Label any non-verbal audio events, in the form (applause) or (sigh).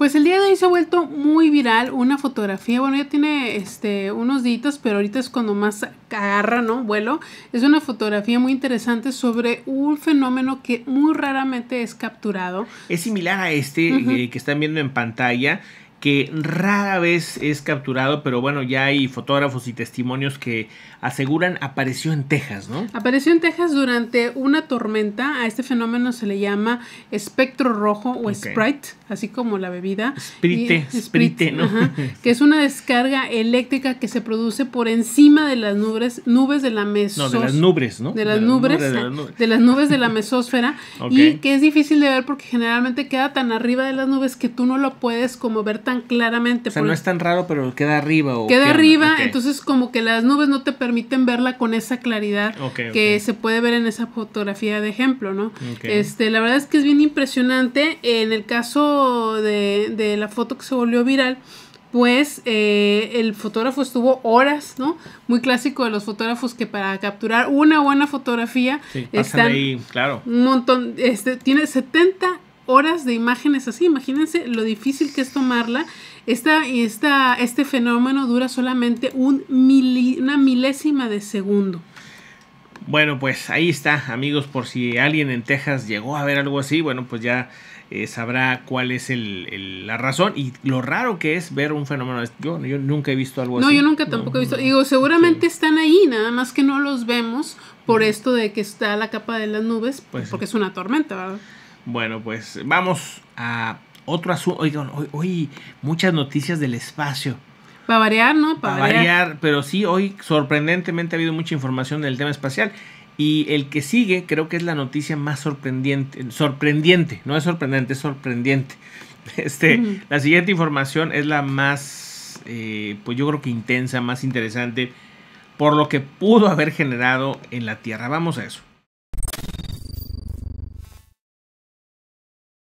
Pues el día de hoy se ha vuelto muy viral una fotografía, bueno, ya tiene este, unos días, pero ahorita es cuando más agarra, ¿no? Vuelo. Es una fotografía muy interesante sobre un fenómeno que muy raramente es capturado. Es similar a este eh, que están viendo en pantalla que rara vez es capturado, pero bueno, ya hay fotógrafos y testimonios que aseguran apareció en Texas, ¿no? Apareció en Texas durante una tormenta. A este fenómeno se le llama espectro rojo o sprite, así como la bebida. Sprite, eh, sprite, ¿no? que es una descarga eléctrica que se produce por encima de las nubes, nubes de la mesosfera. No, de las nubes, ¿no? De las, nubes, de, las nubes. de la mesosfera. (laughs) Y que es difícil de ver porque generalmente queda tan arriba de las nubes que tú no lo puedes como ver tan claramente. O no es tan raro, pero queda arriba. queda arriba, entonces como que las nubes no te permiten verla con esa claridad que se puede ver en esa fotografía de ejemplo, ¿no? Este, la verdad es que es bien impresionante. En el caso de, de la foto que se volvió viral, pues eh, el fotógrafo estuvo horas, ¿no? Muy clásico de los fotógrafos que para capturar una buena fotografía sí, claro. un montón, este, tiene 70 horas de imágenes así. Imagínense lo difícil que es tomarla. Esta, esta, este fenómeno dura solamente un una milésima de segundo. Bueno, pues ahí está, amigos, por si alguien en Texas llegó a ver algo así, bueno, pues ya eh, sabrá cuál es el, la razón y lo raro que es ver un fenómeno. Yo, yo nunca he visto algo así. No, yo nunca tampoco he visto. Digo, seguramente están ahí, nada más que no los vemos por esto de que está la capa de las nubes, pues, porque es una tormenta, ¿verdad? Bueno, pues vamos a otro asunto. Oigan, hoy, muchas noticias del espacio. Para variar, ¿no? Para, variar. Pero sí, hoy sorprendentemente ha habido mucha información del tema espacial. Y el que sigue creo que es la noticia más sorprendente. Sorprendiente, no es sorprendente, es sorprendiente. (laughs) Este, La siguiente información es la más, eh, pues yo creo que intensa, más interesante, por lo que pudo haber generado en la Tierra. Vamos a eso.